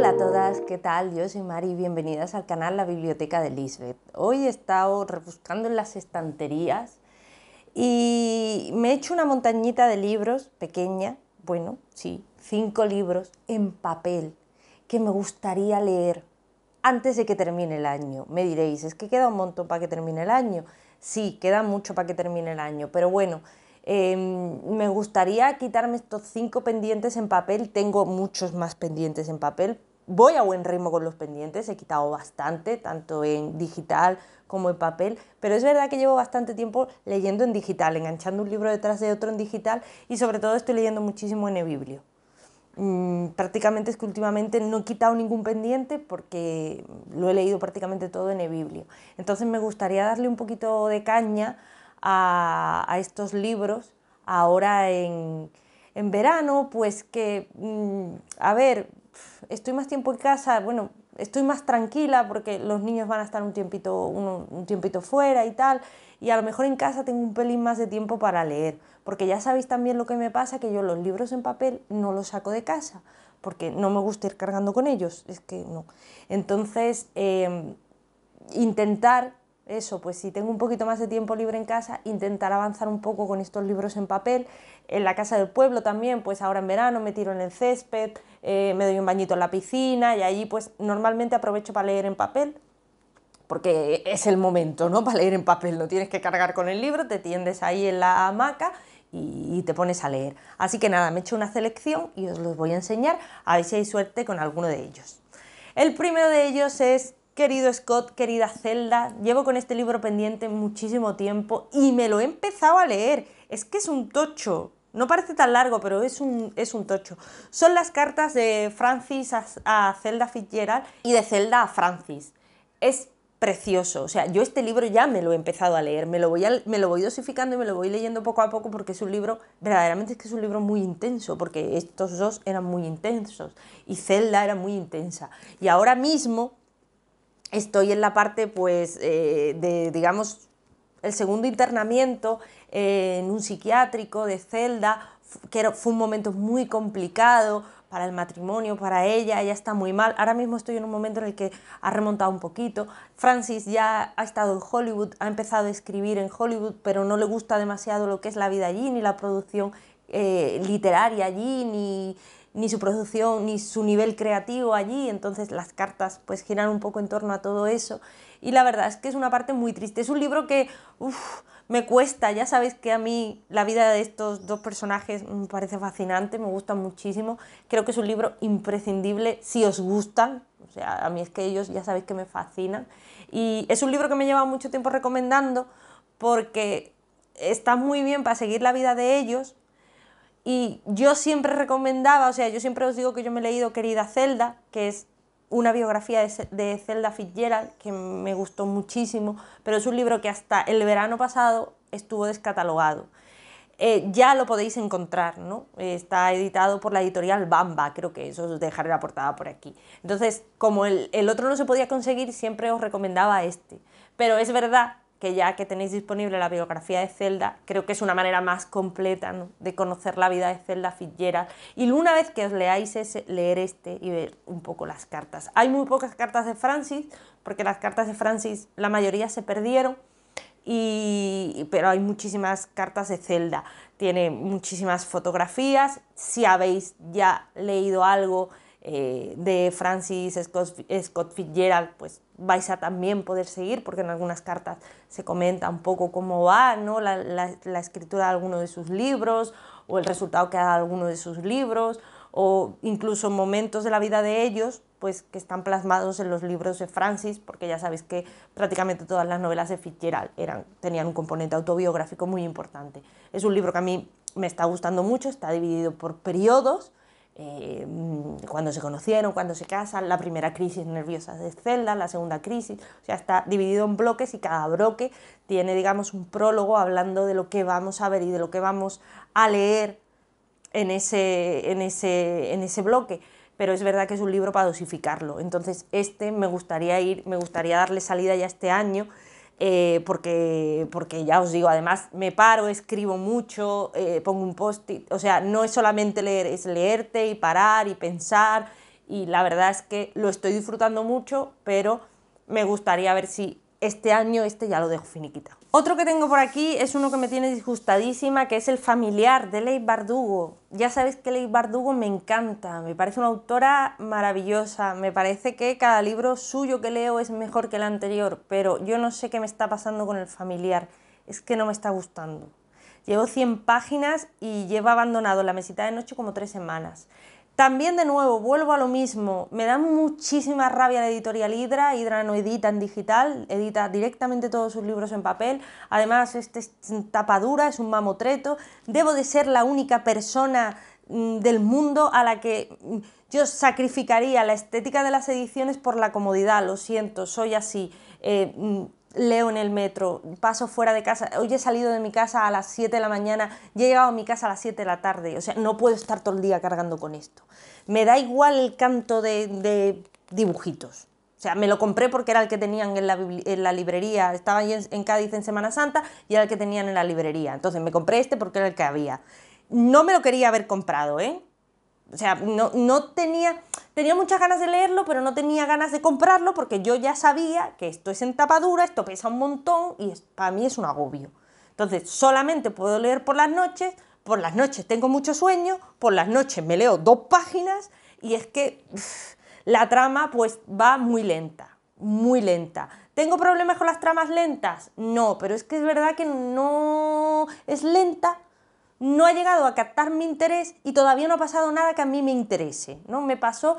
Hola a todas, ¿qué tal? Yo soy Mari, bienvenidas al canal La Biblioteca de Lisbeth. Hoy he estado rebuscando en las estanterías y me he hecho una montañita de libros pequeña, bueno, sí, cinco libros en papel que me gustaría leer antes de que termine el año. Me diréis, es que queda un montón para que termine el año. Sí, queda mucho para que termine el año, pero bueno, em, me gustaría quitarme estos cinco pendientes en papel, tengo muchos más pendientes en papel, voy a buen ritmo con los pendientes, he quitado bastante, tanto en digital como en papel, pero es verdad que llevo bastante tiempo leyendo en digital, enganchando un libro detrás de otro en digital y sobre todo estoy leyendo muchísimo en eBiblio. Mm, prácticamente es que últimamente no he quitado ningún pendiente porque lo he leído prácticamente todo en eBiblio. Entonces me gustaría darle un poquito de caña a, estos libros ahora en, verano, pues que, mm, a ver, estoy más tiempo en casa, bueno, estoy más tranquila porque los niños van a estar un tiempito, un, tiempito fuera y tal, y a lo mejor en casa tengo un pelín más de tiempo para leer, porque ya sabéis también lo que me pasa, que yo los libros en papel no los saco de casa, porque no me gusta ir cargando con ellos, es que no. Entonces, eh, intentar eso, pues si tengo un poquito más de tiempo libre en casa, intentar avanzar un poco con estos libros en papel. En la casa del pueblo también, pues ahora en verano me tiro en el césped, eh, me doy un bañito en la piscina y allí pues normalmente aprovecho para leer en papel, porque es el momento, ¿no? Para leer en papel, no tienes que cargar con el libro, te tiendes ahí en la hamaca y, te pones a leer. Así que nada, me he hecho una selección y os los voy a enseñar a ver si hay suerte con alguno de ellos. El primero de ellos es Querido Scott, querida Zelda, llevo con este libro pendiente muchísimo tiempo y me lo he empezado a leer. Es que es un tocho. No parece tan largo, pero es un, es un tocho. Son las cartas de Francis a, Zelda Fitzgerald y de Zelda a Francis. Es precioso. O sea, yo este libro ya me lo he empezado a leer, me lo, voy me lo voy, dosificando y me lo voy leyendo poco a poco porque es un libro, verdaderamente es que es un libro muy intenso, porque estos dos eran muy intensos y Zelda era muy intensa. Y ahora mismo estoy en la parte, pues, eh, de, digamos, el segundo internamiento eh, en un psiquiátrico de celda, que fue un momento muy complicado para el matrimonio, para ella, ella está muy mal. Ahora mismo estoy en un momento en el que ha remontado un poquito. Francis ya ha estado en Hollywood, ha empezado a escribir en Hollywood, pero no le gusta demasiado lo que es la vida allí, ni la producción eh, literaria allí, ni, ni su producción, ni su nivel creativo allí, entonces las cartas pues giran un poco en torno a todo eso y la verdad es que es una parte muy triste. Es un libro que me cuesta, ya sabéis que a mí la vida de estos dos personajes me parece fascinante, me gusta muchísimo, creo que es un libro imprescindible si os gustan, o sea, a mí es que ellos ya sabéis que me fascinan y es un libro que me lleva mucho tiempo recomendando porque está muy bien para seguir la vida de ellos, y yo siempre recomendaba, o sea, yo siempre os digo que yo me he leído Querida Zelda, que es una biografía de, Zelda Fitzgerald, que me gustó muchísimo, pero es un libro que hasta el verano pasado estuvo descatalogado. Eh, ya lo podéis encontrar, ¿no? está editado por la editorial Bamba, creo que eso os dejaré la portada por aquí. Entonces, como el, el otro no se podía conseguir, siempre os recomendaba este. Pero es verdad que ya que tenéis disponible la biografía de Zelda, creo que es una manera más completa de conocer la vida de Zelda Fitzgerald. Y una vez que os leáis ese, leer este y ver un poco las cartas. Hay muy pocas cartas de Francis, porque las cartas de Francis la mayoría se perdieron, y, pero hay muchísimas cartas de Zelda. Tiene muchísimas fotografías. Si habéis ya leído algo eh, de Francis Scott, Fitzgerald, pues vais a también poder seguir, porque en algunas cartas se comenta un poco cómo va ¿no? la, escritura de alguno de sus libros o el resultado que ha dado alguno de sus libros o incluso momentos de la vida de ellos, pues que están plasmados en los libros de Francis, porque ya sabéis que prácticamente todas las novelas de Fitzgerald eran, tenían un componente autobiográfico muy importante. Es un libro que a mí me está gustando mucho, está dividido por periodos, eh, mm, cuando se conocieron, cuando se casan, la primera crisis nerviosa de celda, la segunda crisis, o sea, está dividido en bloques y cada bloque tiene, digamos, un prólogo hablando de lo que vamos a ver y de lo que vamos a leer en ese, en ese, en ese bloque pero es verdad que es un libro para dosificarlo. Entonces, este me gustaría ir, me gustaría darle salida ya este año eh, porque, porque ya os digo, además me paro, escribo mucho, eh, pongo un post-it, o sea, no es solamente leer, es leerte y parar y pensar y la verdad es que lo estoy disfrutando mucho, pero me gustaría ver si este año este ya lo dejo finiquita. Otro que tengo por aquí es uno que me tiene disgustadísima, que es el familiar de Ley Bardugo. Ya sabéis que Ley Bardugo me encanta, me parece una autora maravillosa, me parece que cada libro suyo que leo es mejor que el anterior, pero yo no sé qué me está pasando con el familiar, es que no me está gustando. Llevo 100 páginas y lleva abandonado la mesita de noche como tres semanas. También de nuevo, vuelvo a lo mismo, me da muchísima rabia la editorial Hydra, Hydra no edita en digital, edita directamente todos sus libros en papel, además esta es tapadura, es un mamotreto, debo de ser la única persona mm, del mundo a la que mm, yo sacrificaría la estética de las ediciones por la comodidad, lo siento, soy así. Eh, mm, leo en el metro, paso fuera de casa, hoy he salido de mi casa a las 7 de la mañana he llegado a mi casa a las 7 de la tarde, o sea, no puedo estar todo el día cargando con esto. Me da igual el canto de, dibujitos. O sea, me lo compré porque era el que tenían en la, librería. Estaba en, Cádiz en Semana Santa y era el que tenían en la librería. Entonces me compré este porque era el que había. No me lo quería haber comprado, ¿eh? O sea, no, no tenía, tenía muchas ganas de leerlo, pero no tenía ganas de comprarlo porque yo ya sabía que esto es en tapadura, esto pesa un montón y para mí es un agobio. Entonces, solamente puedo leer por las noches, por las noches tengo mucho sueño, por las noches me leo dos páginas y es que la trama pues va muy lenta, muy lenta. ¿Tengo problemas con las tramas lentas? No, pero es que es verdad que no es lenta no ha llegado a captar mi interés y todavía no ha pasado nada que a mí me interese. ¿no? Me pasó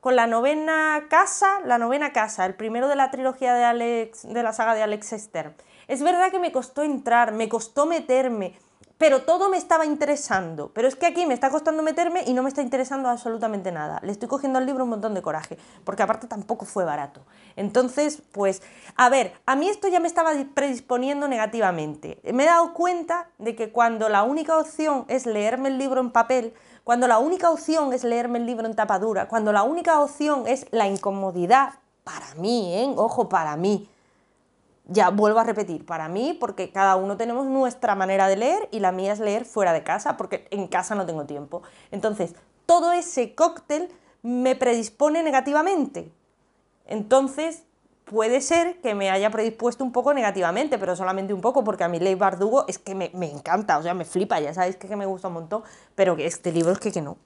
con la novena casa, la novena casa, el primero de la trilogía de, Alex, de la saga de Alex Stern. Es verdad que me costó entrar, me costó meterme, pero todo me estaba interesando. Pero es que aquí me está costando meterme y no me está interesando absolutamente nada. Le estoy cogiendo al libro un montón de coraje, porque aparte tampoco fue barato. Entonces, pues, a ver, a mí esto ya me estaba predisponiendo negativamente. Me he dado cuenta de que cuando la única opción es leerme el libro en papel, cuando la única opción es leerme el libro en tapadura, cuando la única opción es la incomodidad, para mí, ¿eh? Ojo, para mí ya vuelvo a repetir, para mí, porque cada uno tenemos nuestra manera de leer y la mía es leer fuera de casa, porque en casa no tengo tiempo. Entonces, todo ese cóctel me predispone negativamente. Entonces, puede ser que me haya predispuesto un poco negativamente, pero solamente un poco, porque a mí Ley Bardugo es que me, encanta, o sea, me flipa, ya sabéis que, me gusta un montón, pero que este libro es que, que no.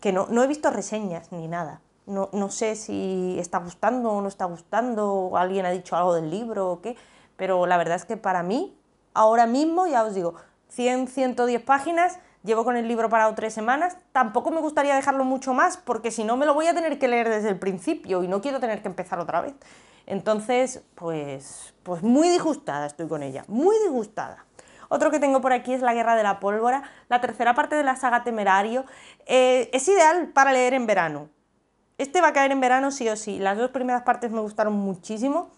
Que no, no he visto reseñas ni nada. No, sé si está gustando o no está gustando, o alguien ha dicho algo del libro o qué, pero la verdad es que para mí, ahora mismo, ya os digo, 100, 110 páginas, llevo con el libro parado tres semanas, tampoco me gustaría dejarlo mucho más, porque si no me lo voy a tener que leer desde el principio y no quiero tener que empezar otra vez. Entonces, pues, pues muy disgustada estoy con ella, muy disgustada. Otro que tengo por aquí es La Guerra de la Pólvora, la tercera parte de la saga Temerario. Eh, es ideal para leer en verano. Este va a caer en verano sí o sí. Las dos primeras partes me gustaron muchísimo.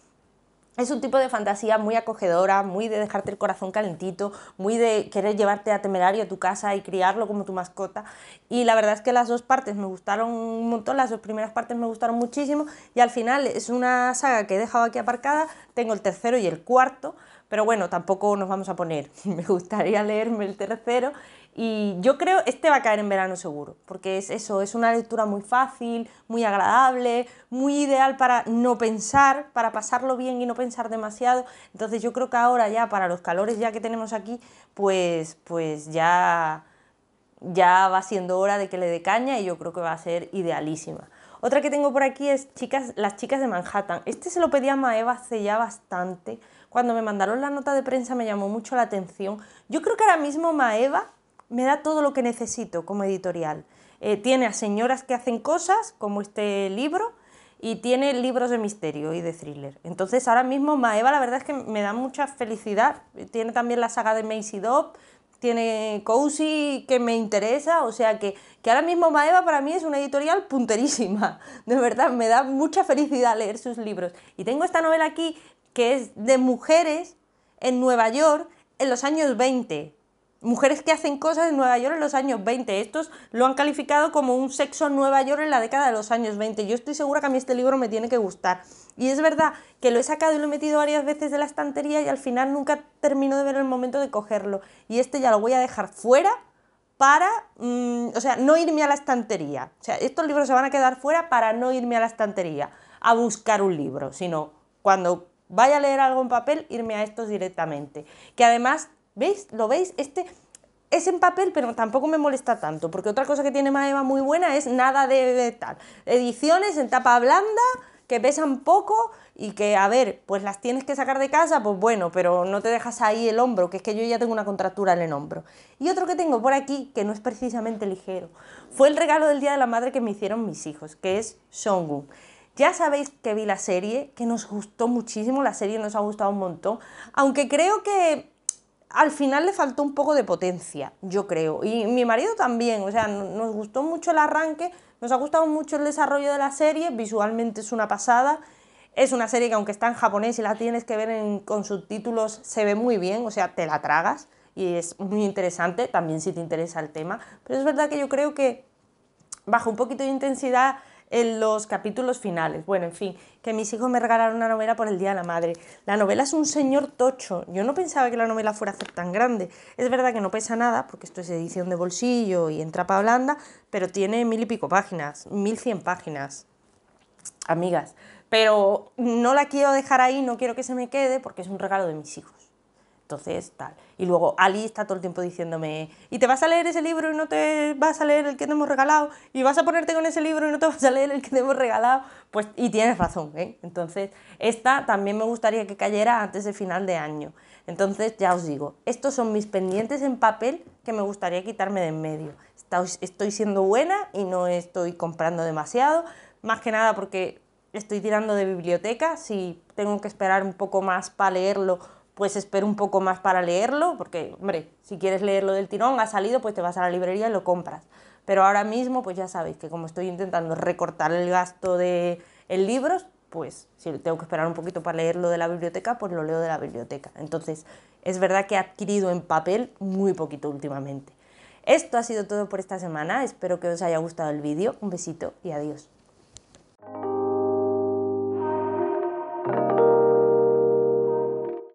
Es un tipo de fantasía muy acogedora, muy de dejarte el corazón calentito, muy de querer llevarte a Temerario a tu casa y criarlo como tu mascota. Y la verdad es que las dos partes me gustaron un montón, las dos primeras partes me gustaron muchísimo y al final es una saga que he dejado aquí aparcada, tengo el tercero y el cuarto, pero bueno, tampoco nos vamos a poner. Me gustaría leerme el tercero y yo creo este va a caer en verano seguro, porque es eso, es una lectura muy fácil, muy agradable, muy ideal para no pensar, para pasarlo bien y no pensar demasiado. Entonces yo creo que ahora ya para los calores ya que tenemos aquí, pues pues ya ya va siendo hora de que le dé caña y yo creo que va a ser idealísima. Otra que tengo por aquí es chicas, Las chicas de Manhattan. Este se lo pedía a Maeva hace ya bastante cuando me mandaron la nota de prensa me llamó mucho la atención. Yo creo que ahora mismo Maeva me da todo lo que necesito como editorial. Eh, tiene a señoras que hacen cosas, como este libro, y tiene libros de misterio y de thriller. Entonces ahora mismo Maeva la verdad es que me da mucha felicidad. Tiene también la saga de Macy Dobb, tiene Cozy que me interesa, o sea que, que ahora mismo Maeva para mí es una editorial punterísima, de verdad, me da mucha felicidad leer sus libros. Y tengo esta novela aquí que es de mujeres en Nueva York en los años 20. Mujeres que hacen cosas en Nueva York en los años 20. Estos lo han calificado como un sexo en Nueva York en la década de los años 20. Yo estoy segura que a mí este libro me tiene que gustar. Y es verdad que lo he sacado y lo he metido varias veces de la estantería y al final nunca termino de ver el momento de cogerlo. Y este ya lo voy a dejar fuera para, mm, o sea, no irme a la estantería. O sea, estos libros se van a quedar fuera para no irme a la estantería a buscar un libro, sino cuando Vaya a leer algo en papel, irme a estos directamente. Que además, ¿veis? ¿Lo veis? Este es en papel, pero tampoco me molesta tanto, porque otra cosa que tiene Maeva muy buena es nada de, tal. Ediciones en tapa blanda que pesan poco y que, a ver, pues las tienes que sacar de casa, pues bueno, pero no te dejas ahí el hombro, que es que yo ya tengo una contractura en el hombro. Y otro que tengo por aquí, que no es precisamente ligero, fue el regalo del Día de la Madre que me hicieron mis hijos, que es Songun. Ya sabéis que vi la serie, que nos gustó muchísimo, la serie nos ha gustado un montón, aunque creo que al final le faltó un poco de potencia, yo creo. Y mi marido también, o sea, nos gustó mucho el arranque, nos ha gustado mucho el desarrollo de la serie, visualmente es una pasada. Es una serie que aunque está en japonés y la tienes que ver con subtítulos, se ve muy bien, o sea, te la tragas y es muy interesante, también si te interesa el tema. Pero es verdad que yo creo que bajo un poquito de intensidad en los capítulos finales. Bueno, en fin, que mis hijos me regalaron una novela por el Día de la Madre. La novela es un señor tocho. Yo no pensaba que la novela fuera tan grande. Es verdad que no pesa nada, porque esto es edición de bolsillo y en trapa blanda, pero tiene mil y pico páginas, mil cien páginas. Amigas, pero no la quiero dejar ahí, no quiero que se me quede, porque es un regalo de mis hijos. Entonces, tal. Y luego Ali está todo el tiempo diciéndome, y te vas a leer ese libro y no te vas a leer el que te hemos regalado, y vas a ponerte con ese libro y no te vas a leer el que te hemos regalado, pues, y tienes razón, ¿eh? Entonces, esta también me gustaría que cayera antes de final de año. Entonces, ya os digo, estos son mis pendientes en papel que me gustaría quitarme de en medio. Estoy siendo buena y no estoy comprando demasiado, más que nada porque estoy tirando de biblioteca, si tengo que esperar un poco más para leerlo pues espero un poco más para leerlo, porque, hombre, si quieres leerlo del tirón, ha salido, pues te vas a la librería y lo compras. Pero ahora mismo, pues ya sabéis que como estoy intentando recortar el gasto de en libros, pues si tengo que esperar un poquito para leerlo de la biblioteca, pues lo leo de la biblioteca. Entonces, es verdad que he adquirido en papel muy poquito últimamente. Esto ha sido todo por esta semana, espero que os haya gustado el vídeo, un besito y adiós.